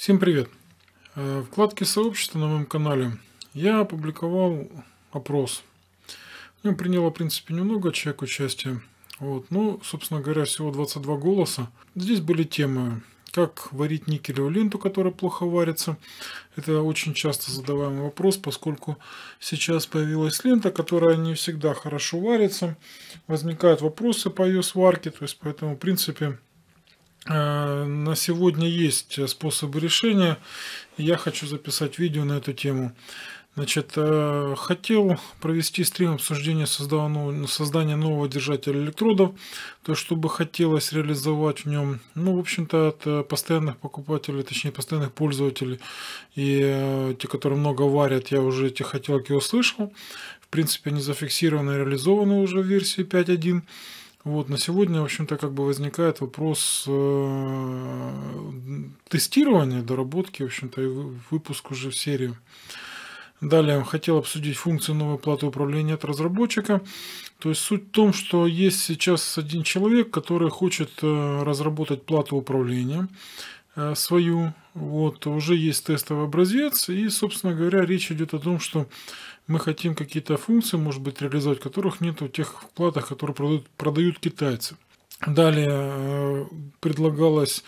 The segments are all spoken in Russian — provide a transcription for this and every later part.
Всем привет! В э, вкладке сообщества на моем канале я опубликовал опрос. В нем приняло, в принципе, немного человек участие. Вот. Ну, собственно говоря, всего 22 голоса. Здесь были темы, как варить никелевую ленту, которая плохо варится. Это очень часто задаваемый вопрос, поскольку сейчас появилась лента, которая не всегда хорошо варится. Возникают вопросы по ее сварке, то есть поэтому, в принципе, Э, на сегодня есть способы решения. Я хочу записать видео на эту тему. Значит, э, хотел провести стрим обсуждения создания нового держателя электродов. То, что бы хотелось реализовать в нем, ну, в общем-то, от э, постоянных покупателей, точнее, постоянных пользователей и те, которые много варят, я уже эти хотелки услышал. В принципе, они зафиксированы, реализованы уже в версии 5.1. Вот, на сегодня, в общем-то, как бы возникает вопрос э, тестирования, доработки, в общем-то, и выпуск уже в серию. Далее хотел обсудить функцию новой платы управления от разработчика. То есть суть в том, что есть сейчас один человек, который хочет э, разработать плату управления. Э, свою. Вот, уже есть тестовый образец, и, собственно говоря, речь идет о том, что мы хотим какие-то функции, может быть, реализовать, которых нет в тех вкладах, которые продают, продают китайцы. Далее э, предлагалось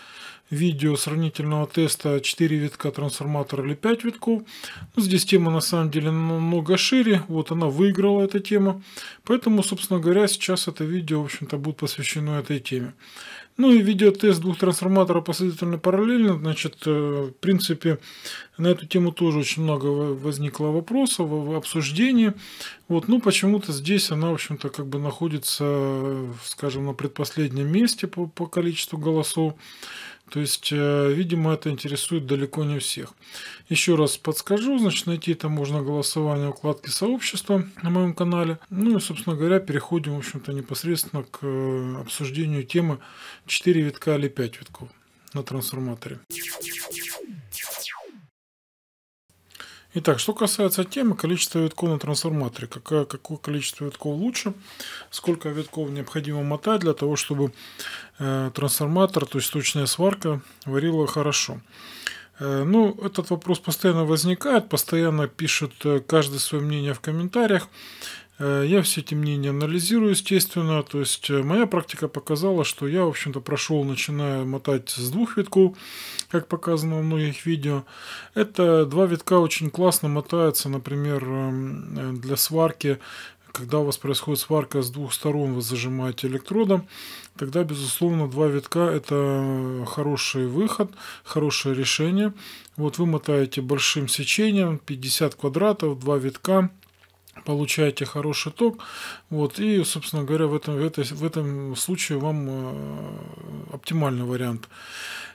видео сравнительного теста 4 витка трансформатора или 5 витков. Но ну, здесь тема на самом деле намного шире. Вот она выиграла эта тема. Поэтому, собственно говоря, сейчас это видео, в общем-то, будет посвящено этой теме. Ну и видеотест двух трансформаторов последовательно параллельно. Значит, э, в принципе, на эту тему тоже очень много возникло вопросов, обсуждений. Вот, ну почему-то здесь она, в общем-то, как бы находится, скажем, на предпоследнем месте по, по количеству голосов. То есть, э, видимо, это интересует далеко не всех. Еще раз подскажу, значит, найти это можно голосование укладки сообщества на моем канале. Ну и, собственно говоря, переходим, в общем-то, непосредственно к э, обсуждению темы 4 витка или 5 витков на трансформаторе. Итак, что касается темы, количество витков на трансформаторе. Какое, какое количество витков лучше, сколько витков необходимо мотать для того, чтобы э, трансформатор, то есть точная сварка, варила хорошо. Э, ну, этот вопрос постоянно возникает, постоянно пишет э, каждый свое мнение в комментариях. Э, я все эти мнения анализирую, естественно. То есть э, моя практика показала, что я, в общем-то, прошел, начиная мотать с двух витков, как показано в многих видео. Это два витка очень классно мотаются, например, эм, э, для сварки когда у вас происходит сварка с двух сторон, вы зажимаете электродом, тогда, безусловно, два витка – это хороший выход, хорошее решение. Вот вы мотаете большим сечением, 50 квадратов, два витка – получаете хороший ток, вот, и, собственно говоря, в этом, в этой, в этом случае вам э, оптимальный вариант.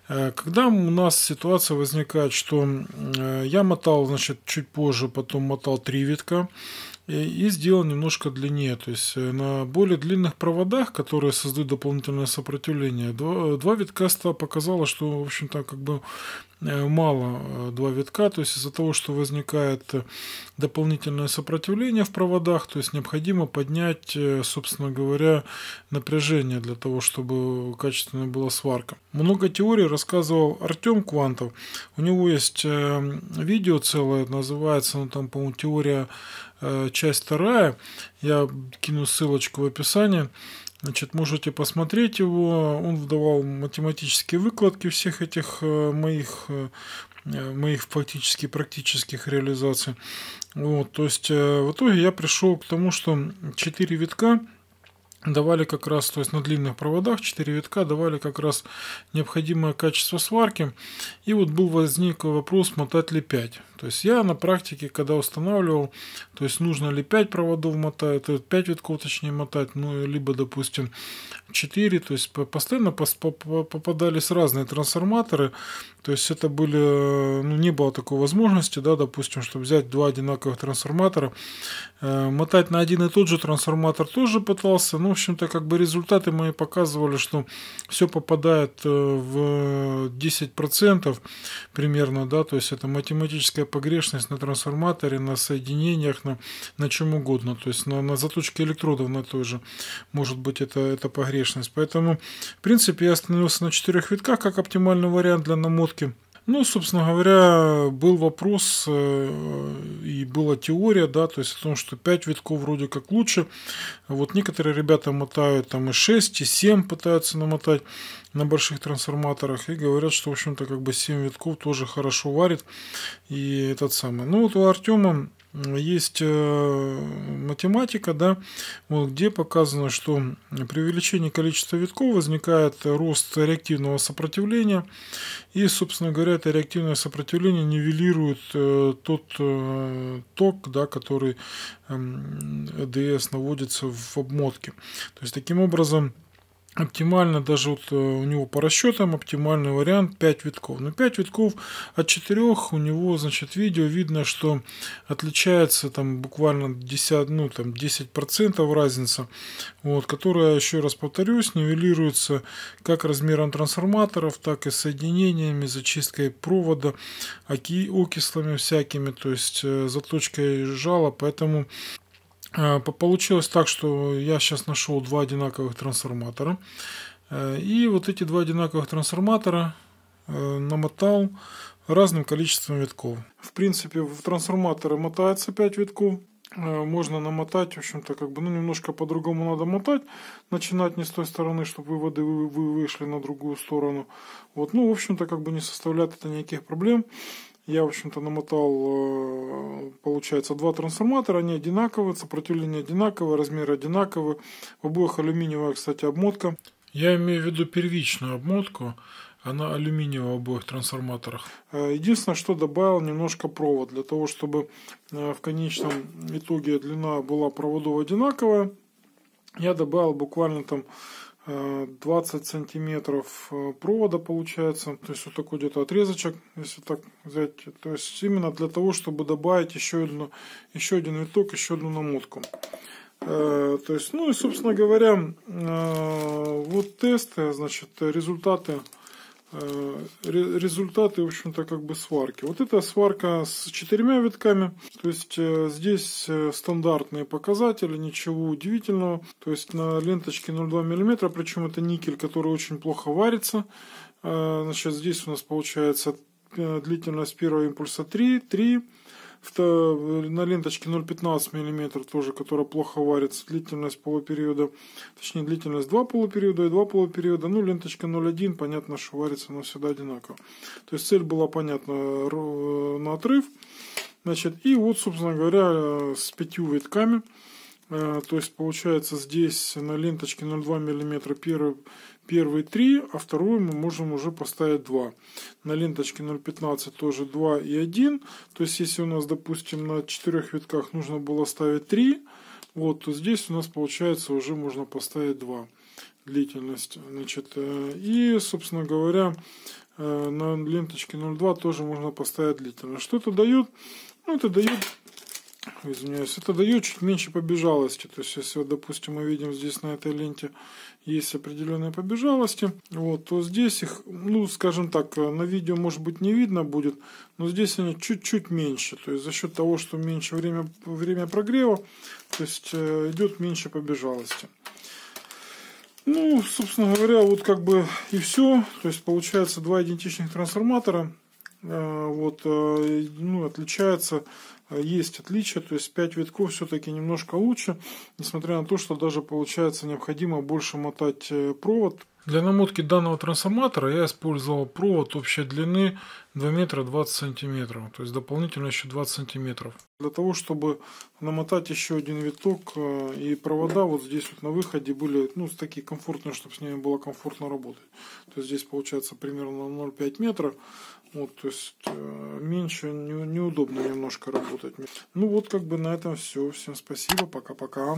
Э, когда у нас ситуация возникает, что э, я мотал, значит, чуть позже, потом мотал три витка, и сделал немножко длиннее. То есть на более длинных проводах, которые создают дополнительное сопротивление, два, два витка показало, что, в общем-то, как бы Э, мало э, два витка, то есть из-за того, что возникает э, дополнительное сопротивление в проводах, то есть необходимо поднять, собственно говоря, напряжение для того, чтобы качественная была сварка. Много теорий рассказывал Артем Квантов. У него есть видео целое, называется, ну там, по-моему, теория часть вторая. Я кину ссылочку в описании. Значит, можете посмотреть его. Он выдавал математические выкладки всех этих э, моих э, э, моих фактически практических реализаций. Вот, то есть в итоге я пришел к тому, что 4 витка давали как раз, то есть на длинных проводах 4 витка давали как раз необходимое качество сварки. И вот был возник вопрос, мотать ли 5. То есть я на практике, когда устанавливал, то есть нужно ли 5 проводов мотать, 5 витков точнее мотать, ну либо допустим 4, то есть постоянно попадались разные трансформаторы, то есть это были, э, ну, не было такой возможности, да, допустим, чтобы взять два одинаковых трансформатора, э, мотать на один и тот же трансформатор тоже пытался, но, ну, в общем-то, как бы результаты мои показывали, что все попадает э, в 10% примерно, да, то есть это математическая погрешность на трансформаторе, на соединениях, на, на чем угодно, то есть на, на заточке электродов на той же, может быть, это, это погрешность. Поэтому, в принципе, я остановился на четырех витках как оптимальный вариант для намотки клетки. Ну, собственно говоря, был вопрос э, и была теория, да, то есть о том, что 5 витков вроде как лучше. Вот некоторые ребята мотают там и 6, и 7 пытаются намотать на больших трансформаторах и говорят, что, в общем-то, как бы 7 витков тоже хорошо варит. И этот самый. Ну, вот у Артема есть э, математика, да, вот, где показано, что при увеличении количества витков возникает рост реактивного сопротивления, и, собственно говоря, это реактивное сопротивление нивелирует э, тот э, ток, да, который эм, ДС наводится в обмотке. То есть, таким образом, оптимально даже вот э, у него по расчетам оптимальный вариант 5 витков. Но 5 витков от 4 у него, значит, видео видно, что отличается там буквально 10, ну, там 10% разница, вот, которая, еще раз повторюсь, нивелируется как размером трансформаторов, так и соединениями, зачисткой провода, окислами всякими, то есть э, заточкой жала, поэтому Э, получилось так, что я сейчас нашел два одинаковых трансформатора. Э, и вот эти два одинаковых трансформатора э, намотал разным количеством витков. В принципе, в трансформаторы мотается 5 витков. Можно намотать, в общем-то, как бы, ну, немножко по-другому надо мотать. Начинать не с той стороны, чтобы выводы вы вышли на другую сторону. Вот, ну, в общем-то, как бы не составляет это никаких проблем я, в общем-то, намотал, э, получается, два трансформатора, они одинаковые, сопротивление одинаковое, размеры одинаковые. В обоих алюминиевая, кстати, обмотка. Я имею в виду первичную обмотку, она алюминиевая в обоих трансформаторах. Э, единственное, что добавил немножко провод, для того, чтобы э, в конечном итоге длина была проводов одинаковая. Я добавил буквально там 20 сантиметров э, провода получается, то есть вот такой где-то отрезочек, если так взять, то есть именно для того, чтобы добавить еще, одну, еще один виток, еще одну намотку. Э, то есть, ну и, собственно говоря, э, вот тесты, значит, результаты Э, результаты, в общем-то, как бы сварки. Вот эта сварка с четырьмя витками, то есть э, здесь э, стандартные показатели, ничего удивительного, то есть на ленточке 0,2 мм, причем это никель, который очень плохо варится, значит, здесь у нас получается длительность первого импульса 3, 3, Э, на ленточке 0,15 мм тоже, которая плохо варится, длительность полупериода, точнее длительность 2 полупериода и 2 полупериода, ну ленточка 0,1, понятно, что варится она всегда одинаково. То есть цель была понятна э, на отрыв, значит, и вот, собственно говоря, э, с пятью витками Э, то есть получается здесь на ленточке 0,2 мм первые 3, а вторую мы можем уже поставить 2. На ленточке 0,15 тоже 2 и 1. То есть если у нас, допустим, на 4 витках нужно было ставить 3, вот, то здесь у нас получается уже можно поставить 2 длительность. Значит, э, и, собственно говоря, э, на ленточке 0,2 тоже можно поставить длительность. Что это дает? Ну, это дает извиняюсь, это дает чуть меньше побежалости. То есть, если, вот, допустим, мы видим здесь на этой ленте есть определенные побежалости, вот, то здесь их, ну, скажем так, э, на видео, может быть, не видно будет, но здесь они чуть-чуть меньше. То есть, за счет того, что меньше время, время прогрева, то есть, э, идет меньше побежалости. Ну, собственно говоря, вот как бы и все. То есть, получается два идентичных трансформатора. Э, вот, ну, отличаются Э, есть отличия, то есть 5 витков все-таки немножко лучше, несмотря на то, что даже получается необходимо больше мотать э, провод, для намотки данного трансформатора я использовал провод общей длины 2 метра 20 сантиметров, то есть дополнительно еще 20 сантиметров. Для того, чтобы намотать еще один виток э, и провода вот здесь вот на выходе были ну, такие комфортные, чтобы с ними было комфортно работать. То есть здесь получается примерно 0,5 метра, вот, то есть э, меньше не, неудобно немножко работать. Ну вот как бы на этом все. Всем спасибо, пока-пока.